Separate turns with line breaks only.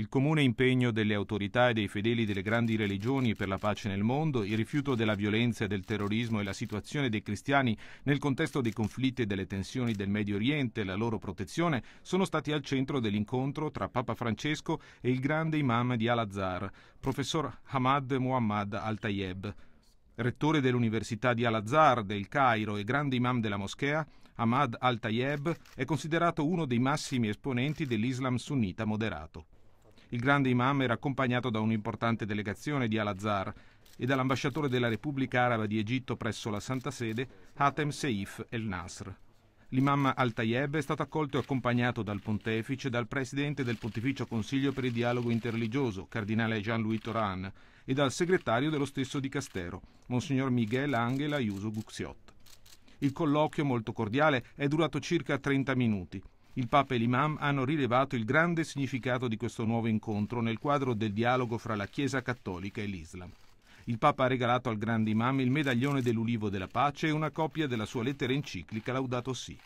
il comune impegno delle autorità e dei fedeli delle grandi religioni per la pace nel mondo, il rifiuto della violenza e del terrorismo e la situazione dei cristiani nel contesto dei conflitti e delle tensioni del Medio Oriente e la loro protezione sono stati al centro dell'incontro tra Papa Francesco e il grande imam di Al-Azhar, professor Hamad Muhammad Al-Tayeb. Rettore dell'Università di Al-Azhar del Cairo e grande imam della moschea, Ahmad al-Tayeb è considerato uno dei massimi esponenti dell'Islam sunnita moderato. Il grande imam era accompagnato da un'importante delegazione di Al-Azhar e dall'ambasciatore della Repubblica Araba di Egitto presso la Santa Sede, Hatem Seif El Nasr. L'imam Al-Tayeb è stato accolto e accompagnato dal pontefice dal presidente del Pontificio Consiglio per il Dialogo Interreligioso, cardinale Jean-Louis Toran, e dal segretario dello stesso Dicastero, Monsignor Miguel Angela Ayuso Guxiot. Il colloquio, molto cordiale, è durato circa 30 minuti il Papa e l'Imam hanno rilevato il grande significato di questo nuovo incontro nel quadro del dialogo fra la Chiesa cattolica e l'Islam. Il Papa ha regalato al grande Imam il medaglione dell'Ulivo della Pace e una copia della sua lettera enciclica Laudato Si.